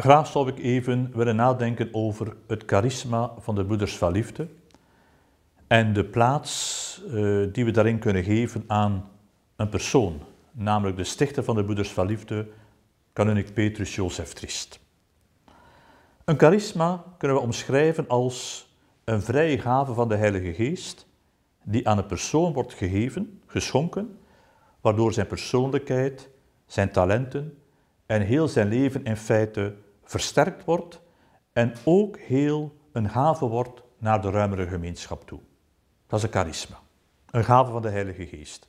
Graag zou ik even willen nadenken over het charisma van de broeders van liefde en de plaats eh, die we daarin kunnen geven aan een persoon, namelijk de stichter van de broeders van liefde, kanonic Petrus Jozef Trist. Een charisma kunnen we omschrijven als een vrije gave van de Heilige Geest die aan een persoon wordt gegeven, geschonken, waardoor zijn persoonlijkheid, zijn talenten en heel zijn leven in feite versterkt wordt en ook heel een gave wordt naar de ruimere gemeenschap toe. Dat is een charisma, een gave van de Heilige Geest.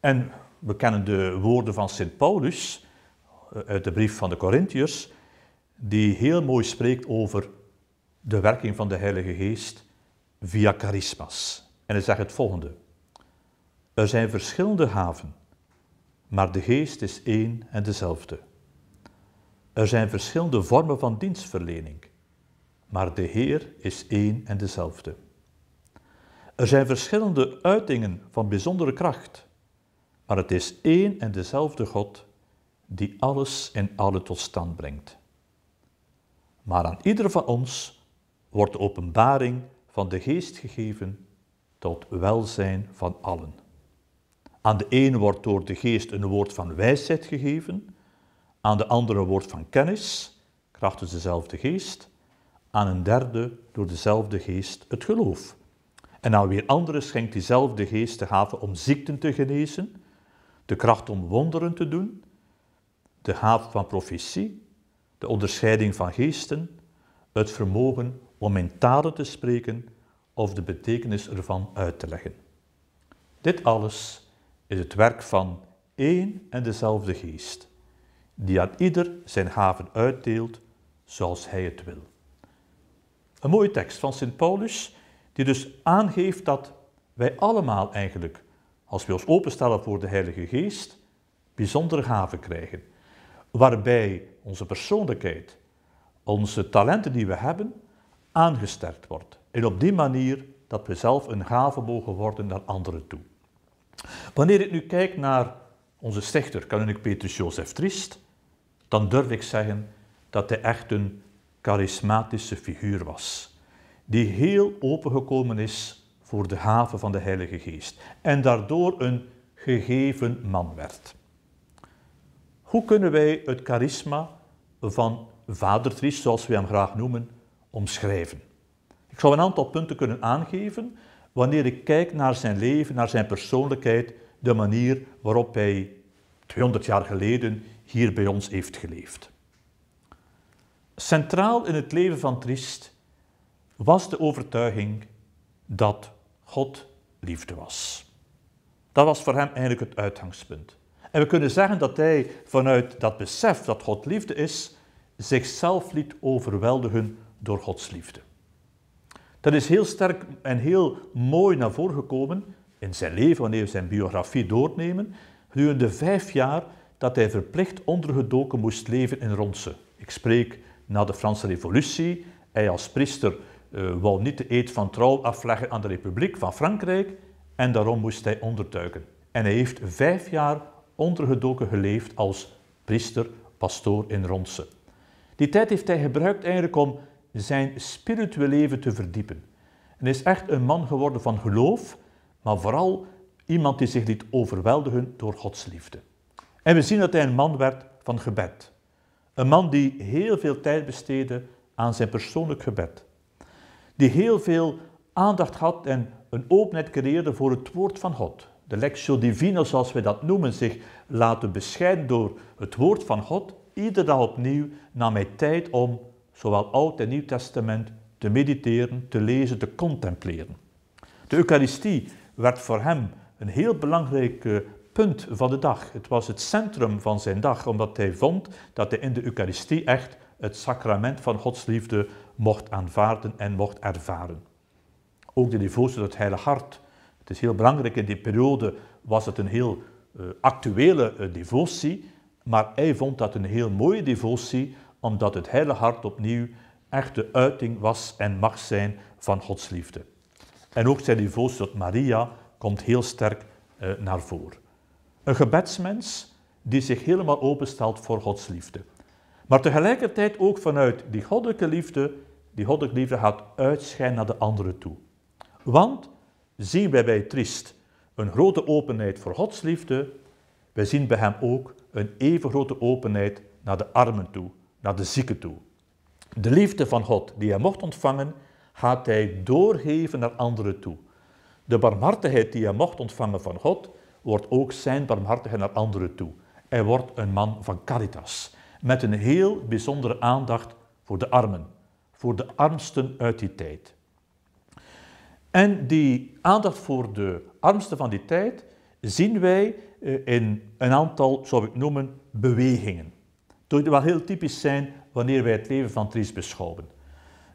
En we kennen de woorden van Sint Paulus eh, uit de brief van de Corinthiërs, die heel mooi spreekt over de werking van de Heilige Geest via charisma's. En hij zegt het volgende. Er zijn verschillende haven, maar de Geest is één en dezelfde. Er zijn verschillende vormen van dienstverlening, maar de Heer is één en dezelfde. Er zijn verschillende uitingen van bijzondere kracht, maar het is één en dezelfde God die alles en alle tot stand brengt. Maar aan ieder van ons wordt de openbaring van de Geest gegeven tot welzijn van allen. Aan de een wordt door de Geest een woord van wijsheid gegeven, aan de andere woord van kennis, krachtens dus dezelfde geest. Aan een derde door dezelfde geest het geloof. En aan weer anderen schenkt diezelfde geest de gave om ziekten te genezen, de kracht om wonderen te doen, de gave van profetie, de onderscheiding van geesten, het vermogen om in talen te spreken of de betekenis ervan uit te leggen. Dit alles is het werk van één en dezelfde geest, die aan ieder zijn haven uitdeelt zoals hij het wil. Een mooie tekst van Sint Paulus, die dus aangeeft dat wij allemaal eigenlijk, als we ons openstellen voor de Heilige Geest, bijzondere gaven krijgen. Waarbij onze persoonlijkheid, onze talenten die we hebben, aangesterkt wordt. En op die manier dat we zelf een gave mogen worden naar anderen toe. Wanneer ik nu kijk naar onze stichter, kanunnik Petrus Joseph Trist, dan durf ik zeggen dat hij echt een charismatische figuur was, die heel opengekomen is voor de haven van de Heilige Geest en daardoor een gegeven man werd. Hoe kunnen wij het charisma van Vader Tries, zoals we hem graag noemen, omschrijven? Ik zou een aantal punten kunnen aangeven wanneer ik kijk naar zijn leven, naar zijn persoonlijkheid, de manier waarop hij 200 jaar geleden hier bij ons heeft geleefd. Centraal in het leven van Triest was de overtuiging dat God liefde was. Dat was voor hem eigenlijk het uitgangspunt. En we kunnen zeggen dat hij vanuit dat besef dat God liefde is, zichzelf liet overweldigen door Gods liefde. Dat is heel sterk en heel mooi naar voren gekomen in zijn leven, wanneer we zijn biografie doornemen, gedurende vijf jaar dat hij verplicht ondergedoken moest leven in Ronse. Ik spreek na de Franse Revolutie. Hij als priester uh, wou niet de eed van trouw afleggen aan de Republiek van Frankrijk en daarom moest hij onderduiken. En hij heeft vijf jaar ondergedoken geleefd als priester, pastoor in Ronse. Die tijd heeft hij gebruikt eigenlijk om zijn spiritueel leven te verdiepen. En hij is echt een man geworden van geloof, maar vooral iemand die zich liet overweldigen door Gods liefde. En we zien dat hij een man werd van gebed. Een man die heel veel tijd besteedde aan zijn persoonlijk gebed. Die heel veel aandacht had en een openheid creëerde voor het woord van God. De lectio divina, zoals wij dat noemen, zich laten bescheiden door het woord van God. Iedere dag opnieuw nam hij tijd om zowel Oud en Nieuw Testament te mediteren, te lezen, te contempleren. De Eucharistie werd voor hem een heel belangrijke punt van de dag. Het was het centrum van zijn dag, omdat hij vond dat hij in de Eucharistie echt het sacrament van Gods liefde mocht aanvaarden en mocht ervaren. Ook de devotie tot het Heilige Hart. Het is heel belangrijk, in die periode was het een heel eh, actuele eh, devotie, maar hij vond dat een heel mooie devotie, omdat het Heilige Hart opnieuw echt de uiting was en mag zijn van Gods liefde. En ook zijn devotie tot Maria komt heel sterk eh, naar voren. Een gebedsmens die zich helemaal openstelt voor Gods liefde. Maar tegelijkertijd ook vanuit die goddelijke liefde, die goddelijke liefde gaat uitschijnen naar de anderen toe. Want zien wij bij Trist een grote openheid voor Gods liefde, wij zien bij hem ook een even grote openheid naar de armen toe, naar de zieken toe. De liefde van God die hij mocht ontvangen, gaat hij doorgeven naar anderen toe. De barmhartigheid die hij mocht ontvangen van God, wordt ook zijn barmhartige naar anderen toe. Hij wordt een man van caritas, met een heel bijzondere aandacht voor de armen, voor de armsten uit die tijd. En die aandacht voor de armsten van die tijd zien wij eh, in een aantal, zou ik noemen, bewegingen. Die wel heel typisch zijn wanneer wij het leven van Tries beschouwen.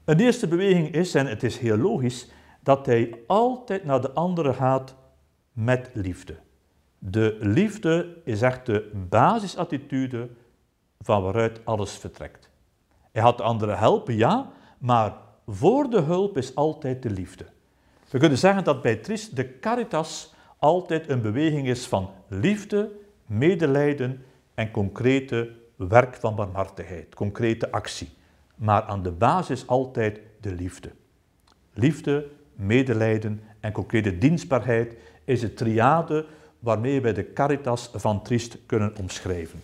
Een eerste beweging is, en het is heel logisch, dat hij altijd naar de anderen gaat met liefde. De liefde is echt de basisattitude van waaruit alles vertrekt. Hij had de anderen helpen, ja, maar voor de hulp is altijd de liefde. We kunnen zeggen dat bij Tris de caritas altijd een beweging is van liefde, medelijden en concrete werk van barmhartigheid, concrete actie. Maar aan de basis altijd de liefde. Liefde, medelijden en concrete dienstbaarheid is het triade waarmee wij de caritas van Triest kunnen omschrijven.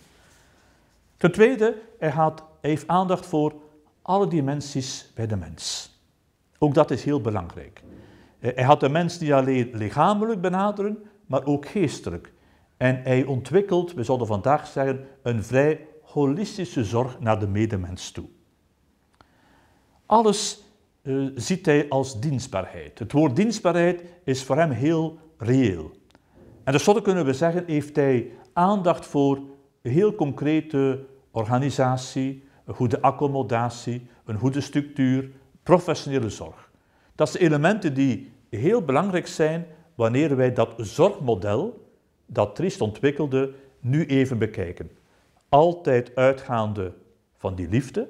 Ten tweede, hij, heeft aandacht voor alle dimensies bij de mens. Ook dat is heel belangrijk. Eh, hij had de mens niet alleen lichamelijk benaderen, maar ook geestelijk. En hij ontwikkelt, we zouden vandaag zeggen, een vrij holistische zorg naar de medemens toe. Alles eh, ziet hij als dienstbaarheid. Het woord dienstbaarheid is voor hem heel reëel. En tenslotte kunnen we zeggen, heeft hij aandacht voor heel concrete organisatie, een goede accommodatie, een goede structuur, professionele zorg. Dat zijn elementen die heel belangrijk zijn wanneer wij dat zorgmodel dat Triest ontwikkelde nu even bekijken. Altijd uitgaande van die liefde,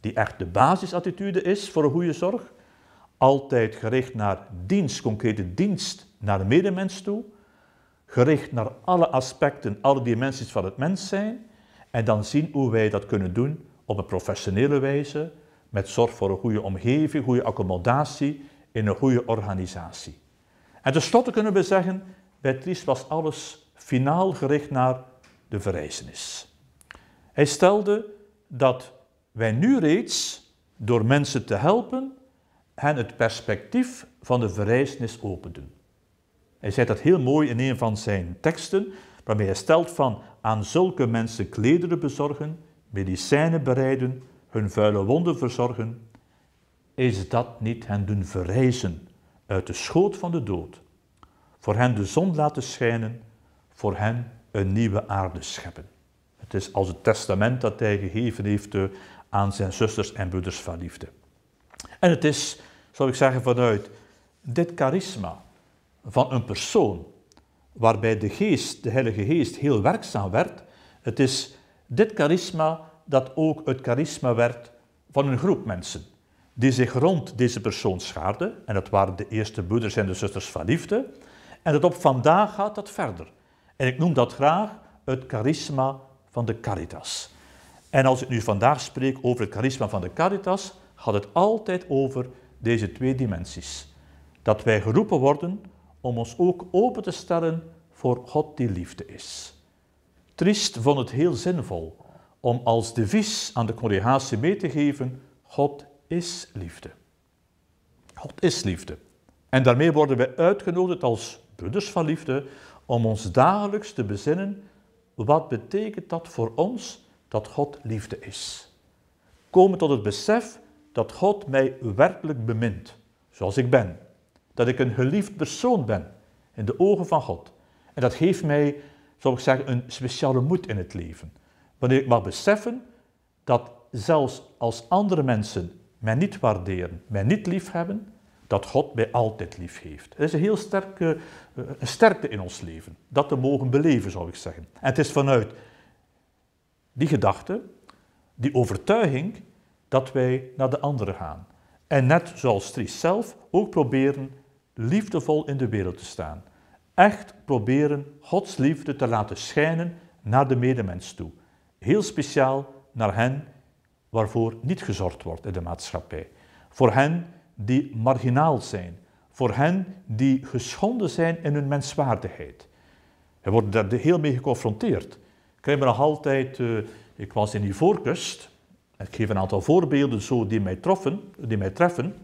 die echt de basisattitude is voor een goede zorg. Altijd gericht naar dienst, concrete dienst naar de medemens toe gericht naar alle aspecten, alle dimensies van het mens zijn, en dan zien hoe wij dat kunnen doen op een professionele wijze, met zorg voor een goede omgeving, goede accommodatie, in een goede organisatie. En tenslotte kunnen we zeggen, bij Tries was alles finaal gericht naar de verrijzenis. Hij stelde dat wij nu reeds, door mensen te helpen, hen het perspectief van de verrijzenis openden. Hij zet dat heel mooi in een van zijn teksten, waarmee hij stelt van aan zulke mensen klederen bezorgen, medicijnen bereiden, hun vuile wonden verzorgen. Is dat niet hen doen verrijzen uit de schoot van de dood? Voor hen de zon laten schijnen, voor hen een nieuwe aarde scheppen. Het is als het testament dat hij gegeven heeft eh, aan zijn zusters en broeders van liefde. En het is, zal ik zeggen, vanuit dit charisma, van een persoon, waarbij de geest, de Heilige Geest, heel werkzaam werd. Het is dit charisma dat ook het charisma werd van een groep mensen die zich rond deze persoon schaarden. En dat waren de eerste broeders en de zusters van liefde. En dat op vandaag gaat dat verder. En ik noem dat graag het charisma van de caritas. En als ik nu vandaag spreek over het charisma van de caritas, gaat het altijd over deze twee dimensies. Dat wij geroepen worden om ons ook open te stellen voor God die liefde is. Triest vond het heel zinvol om als devies aan de congregatie mee te geven: God is liefde. God is liefde. En daarmee worden wij uitgenodigd als broeders van liefde om ons dagelijks te bezinnen wat betekent dat voor ons dat God liefde is. Komen tot het besef dat God mij werkelijk bemint, zoals ik ben, dat ik een geliefd persoon ben in de ogen van God. En dat geeft mij, zou ik zeggen, een speciale moed in het leven. Wanneer ik mag beseffen dat zelfs als andere mensen mij niet waarderen, mij niet lief hebben, dat God mij altijd lief heeft. Het is een heel sterke eh, een sterkte in ons leven, dat te mogen beleven, zou ik zeggen. En het is vanuit die gedachte, die overtuiging, dat wij naar de anderen gaan. En net zoals Tries zelf ook proberen liefdevol in de wereld te staan. Echt proberen Gods liefde te laten schijnen naar de medemens toe. Heel speciaal naar hen waarvoor niet gezorgd wordt in de maatschappij. Voor hen die marginaal zijn. Voor hen die geschonden zijn in hun menswaardigheid. Er worden daar heel mee geconfronteerd. Ik heb nog altijd, eh, ik was in die voorkust. Ik geef een aantal voorbeelden zo die mij, troffen, die mij treffen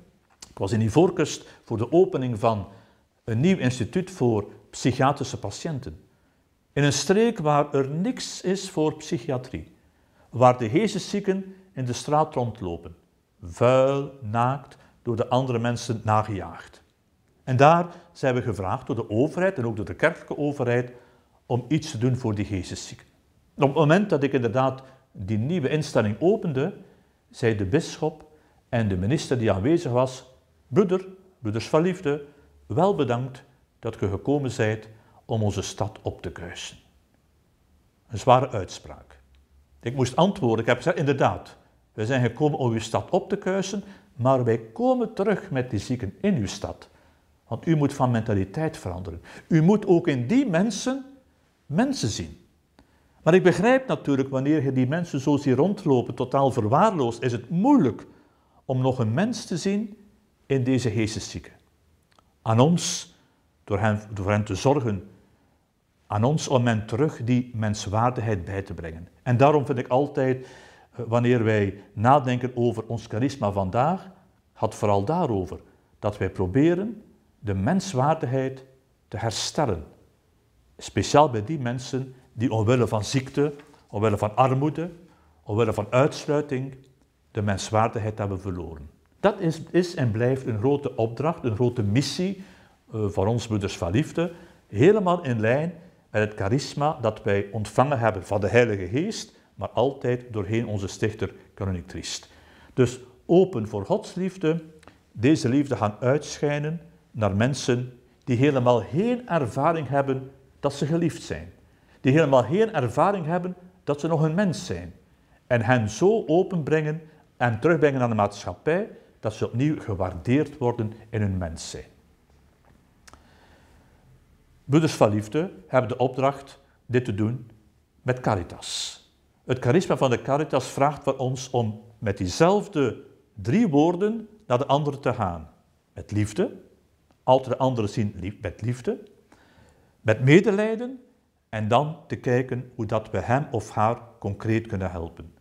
was in Ivoorkust voor de opening van een nieuw instituut voor psychiatrische patiënten. In een streek waar er niks is voor psychiatrie, waar de geesteszieken in de straat rondlopen, vuil, naakt, door de andere mensen nagejaagd. En daar zijn we gevraagd door de overheid en ook door de kerkelijke overheid om iets te doen voor die geesteszieken. Op het moment dat ik inderdaad die nieuwe instelling opende, zei de bisschop en de minister die aanwezig was, Budder, Budders van Liefde, wel bedankt dat ge gekomen zijt om onze stad op te kruisen. Een zware uitspraak. Ik moest antwoorden, ik heb gezegd, inderdaad, wij zijn gekomen om uw stad op te kruisen, maar wij komen terug met die zieken in uw stad. Want u moet van mentaliteit veranderen. U moet ook in die mensen mensen zien. Maar ik begrijp natuurlijk, wanneer je die mensen zo ziet rondlopen, totaal verwaarloosd, is het moeilijk om nog een mens te zien in deze geesteszieken. Aan ons, door hen, door te zorgen, aan ons om hen terug die menswaardigheid bij te brengen. En daarom vind ik altijd, eh, wanneer wij nadenken over ons charisma vandaag, gaat vooral daarover dat wij proberen de menswaardigheid te herstellen. Speciaal bij die mensen die omwille van ziekte, omwille van armoede, omwille van uitsluiting, de menswaardigheid hebben verloren. Dat is, is en blijft een grote opdracht, een grote missie uh, eh, van ons broeders van Liefde, helemaal in lijn met het charisma dat wij ontvangen hebben van de Heilige Geest, maar altijd doorheen onze stichter, Canonic Christ. Dus open voor Gods liefde, deze liefde gaan uitschijnen naar mensen die helemaal geen ervaring hebben dat ze geliefd zijn. Die helemaal geen ervaring hebben dat ze nog een mens zijn. En hen zo openbrengen en terugbrengen naar de maatschappij dat ze opnieuw gewaardeerd worden in hun mens zijn. Broeders van Liefde hebben de opdracht dit te doen met caritas. Het charisma van de caritas vraagt van ons om met diezelfde drie woorden naar de ander te gaan. Met liefde, altijd de andere zien met liefde, met medelijden en dan te kijken hoe dat we hem of haar concreet kunnen helpen.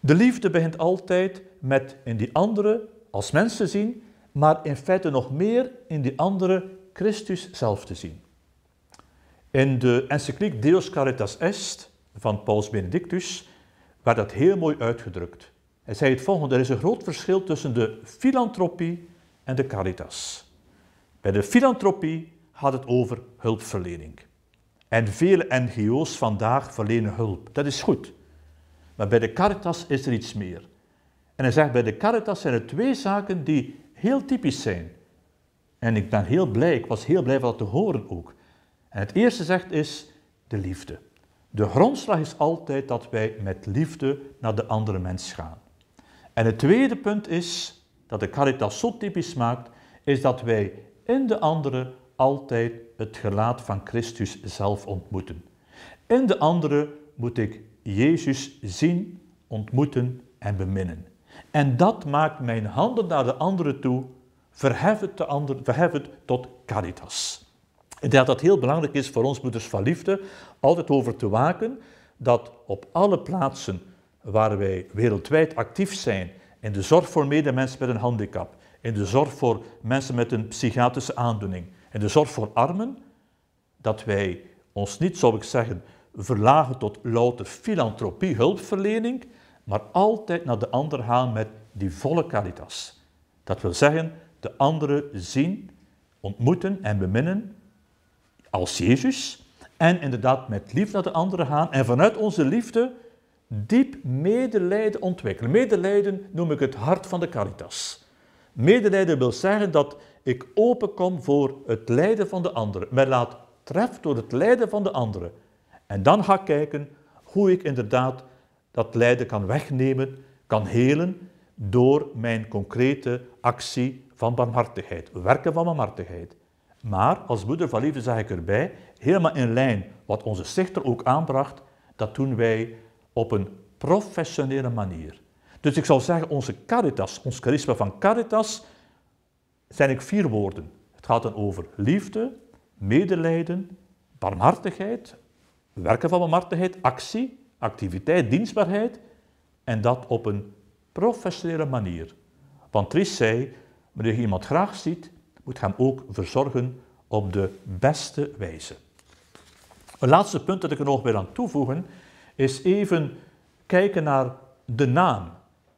De liefde begint altijd met in die andere als mensen zien, maar in feite nog meer in die andere Christus zelf te zien. In de encycliek Deus Caritas Est van Paus Benedictus werd dat heel mooi uitgedrukt. Hij zei het volgende, er is een groot verschil tussen de filantropie en de caritas. Bij de filantropie gaat het over hulpverlening. En vele NGO's vandaag verlenen hulp. Dat is goed. Maar bij de Caritas is er iets meer. En hij zegt, bij de Caritas zijn er twee zaken die heel typisch zijn. En ik ben heel blij, ik was heel blij van dat te horen ook. En het eerste zegt is de liefde. De grondslag is altijd dat wij met liefde naar de andere mens gaan. En het tweede punt is, dat de Caritas zo typisch maakt, is dat wij in de andere altijd het gelaat van Christus zelf ontmoeten. In de andere moet ik Jezus zien, ontmoeten en beminnen. En dat maakt mijn handen naar de anderen toe, verhef de ander, verhef het tot caritas. Ik denk dat heel belangrijk is voor ons moeders van liefde, altijd over te waken dat op alle plaatsen waar wij wereldwijd actief zijn, in de zorg voor medemensen met een handicap, in de zorg voor mensen met een psychiatrische aandoening, in de zorg voor armen, dat wij ons niet, zou ik zeggen, verlagen tot louter filantropie, hulpverlening, maar altijd naar de ander gaan met die volle caritas. Dat wil zeggen, de andere zien, ontmoeten en beminnen als Jezus en inderdaad met liefde naar de anderen gaan en vanuit onze liefde diep medelijden ontwikkelen. Medelijden noem ik het hart van de caritas. Medelijden wil zeggen dat ik openkom voor het lijden van de anderen. Mij laat treffen door het lijden van de anderen. En dan ga ik kijken hoe ik inderdaad dat lijden kan wegnemen, kan helen, door mijn concrete actie van barmhartigheid, werken van barmhartigheid. Maar als moeder van liefde zeg ik erbij, helemaal in lijn wat onze stichter ook aanbracht, dat doen wij op een professionele manier. Dus ik zou zeggen, onze caritas, ons charisma van caritas, zijn ik vier woorden. Het gaat dan over liefde, medelijden, barmhartigheid, werken van bemarktigheid, actie, activiteit, dienstbaarheid en dat op een professionele manier. Want Tries zei, wanneer je iemand graag ziet, moet je hem ook verzorgen op de beste wijze. Een laatste punt dat ik er nog wil aan toevoegen, is even kijken naar de naam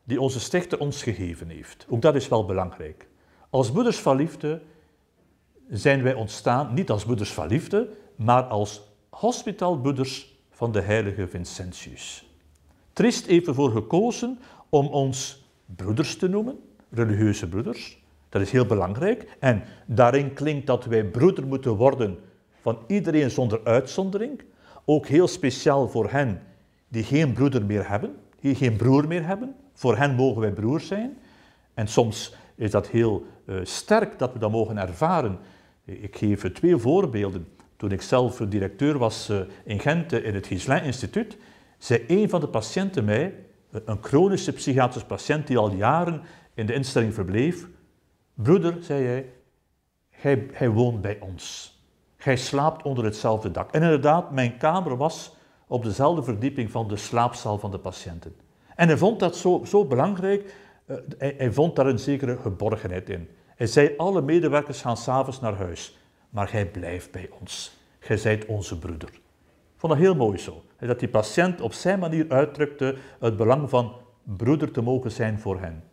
die onze stichter ons gegeven heeft. Ook dat is wel belangrijk. Als moeders van liefde zijn wij ontstaan, niet als moeders van liefde, maar als hospitalbroeders van de heilige Vincentius. Trist even voor gekozen om ons broeders te noemen, religieuze broeders. Dat is heel belangrijk en daarin klinkt dat wij broeder moeten worden van iedereen zonder uitzondering. Ook heel speciaal voor hen die geen broeder meer hebben, die geen broer meer hebben. Voor hen mogen wij broer zijn. En soms is dat heel eh, sterk dat we dat mogen ervaren. Ik geef twee voorbeelden toen ik zelf directeur was eh, in Gent eh, in het Gislain Instituut, zei een van de patiënten mij, eh, een chronische psychiatrische patiënt die al jaren in de instelling verbleef, broeder, zei hij, hij, hij woont bij ons. Hij slaapt onder hetzelfde dak. En inderdaad, mijn kamer was op dezelfde verdieping van de slaapzaal van de patiënten. En hij vond dat zo, zo belangrijk, hij, hij, vond daar een zekere geborgenheid in. Hij zei, alle medewerkers gaan s'avonds naar huis, maar hij blijft bij ons gij zijt onze broeder. Ik vond dat heel mooi zo. Dat die patiënt op zijn manier uitdrukte het belang van broeder te mogen zijn voor hen.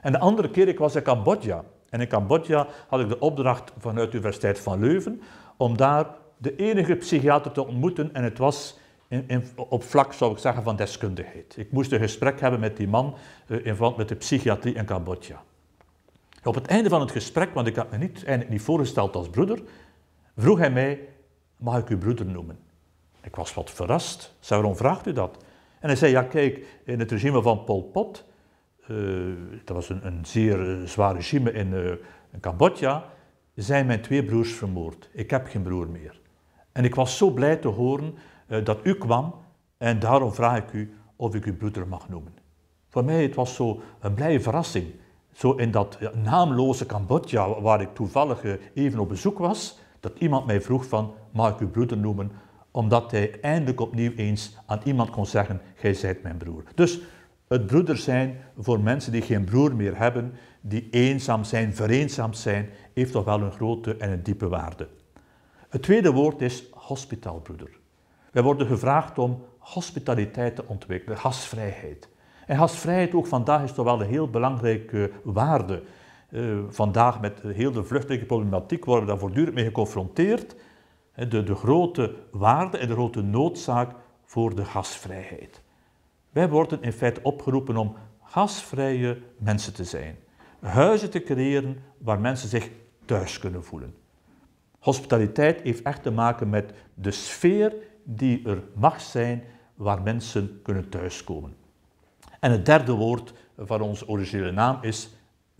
En de andere keer, ik was in Cambodja. En in Cambodja had ik de opdracht vanuit de Universiteit van Leuven om daar de enige psychiater te ontmoeten. En het was in, op vlak, zou ik zeggen, van deskundigheid. Ik moest een gesprek hebben met die man eh, in verband met de psychiatrie in Cambodja. Op het einde van het gesprek, want ik had me niet, niet voorgesteld als broeder, vroeg hij mij mag ik u broeder noemen? Ik was wat verrast. Zei, waarom vraagt u dat? En hij zei, ja kijk, in het regime van Pol Pot, eh, dat was een, een zeer eh, zwaar regime eh, in, Cambodja, zijn mijn twee broers vermoord. Ik heb geen broer meer. En ik was zo blij te horen dat u kwam en daarom vraag ik u of ik uw broeder mag noemen. Voor mij het was zo een blije verrassing. Zo in dat naamloze Cambodja waar ik toevallig even op bezoek was, dat iemand mij vroeg van, mag ik uw broeder noemen? Omdat hij eindelijk opnieuw eens aan iemand kon zeggen, gij zijt mijn broer. Dus het broeder zijn voor mensen die geen broer meer hebben, die eenzaam zijn, vereenzaamd zijn, heeft toch wel een grote en een diepe waarde. Het tweede woord is hospitaalbroeder. Wij worden gevraagd om hospitaliteit te ontwikkelen, gastvrijheid. En gastvrijheid ook vandaag is toch wel een heel belangrijke waarde. Eh, vandaag met heel de vluchtelingenproblematiek worden we daar voortdurend mee geconfronteerd. De, de grote waarde en de grote noodzaak voor de gasvrijheid. Wij worden in feite opgeroepen om gasvrije mensen te zijn. Huizen te creëren waar mensen zich thuis kunnen voelen. Hospitaliteit heeft echt te maken met de sfeer die er mag zijn waar mensen kunnen thuiskomen. En het derde woord van onze originele naam is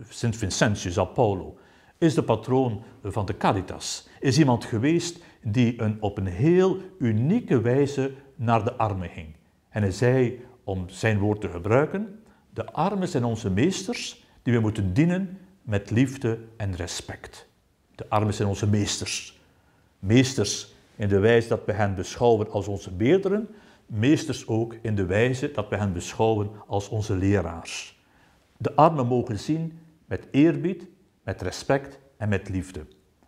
Sint Vincentius, Apollo, is de patroon van de Caritas. Is iemand geweest die een, op een heel unieke wijze naar de armen ging. En hij zei, om zijn woord te gebruiken, de armen zijn onze meesters die we moeten dienen met liefde en respect. De armen zijn onze meesters. Meesters in de wijze dat we hen beschouwen als onze beerderen, meesters ook in de wijze dat we hen beschouwen als onze leraars. De armen mogen zien met eerbied, met respect en met liefde.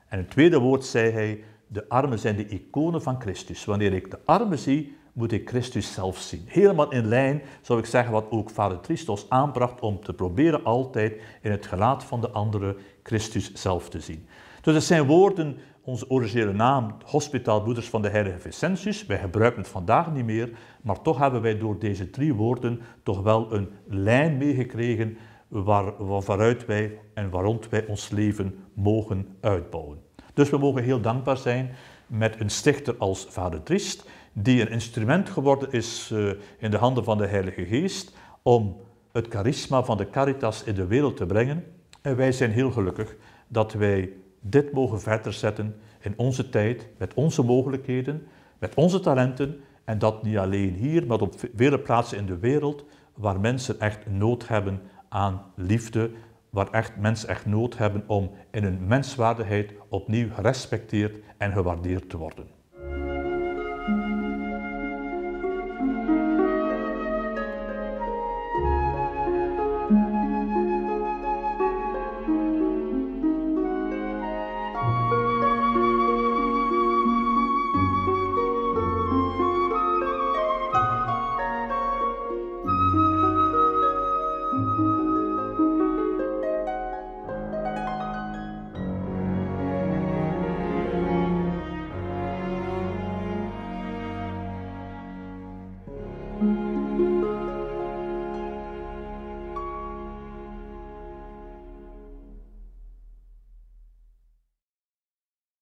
En het tweede woord zei hij, de armen zijn de iconen van Christus. Wanneer ik de armen zie, moet ik Christus zelf zien. Helemaal in lijn, zou ik zeggen, wat ook vader Christos aanbracht om te proberen altijd in het gelaat van de anderen Christus zelf te zien. Dus het zijn woorden, onze originele naam, Hospitaalbroeders van de Heilige Vicentius. Wij gebruiken het vandaag niet meer, maar toch hebben wij door deze drie woorden toch wel een lijn meegekregen waar, waaruit wij en waarom wij ons leven mogen uitbouwen. Dus we mogen heel dankbaar zijn met een stichter als Vader Trist, die een instrument geworden is eh, in de handen van de Heilige Geest om het charisma van de caritas in de wereld te brengen. En wij zijn heel gelukkig dat wij dit mogen verder zetten in onze tijd, met onze mogelijkheden, met onze talenten. En dat niet alleen hier, maar op vele plaatsen in de wereld waar mensen echt nood hebben aan liefde, waar echt, mensen echt nood hebben om in hun menswaardigheid opnieuw gerespecteerd en gewaardeerd te worden.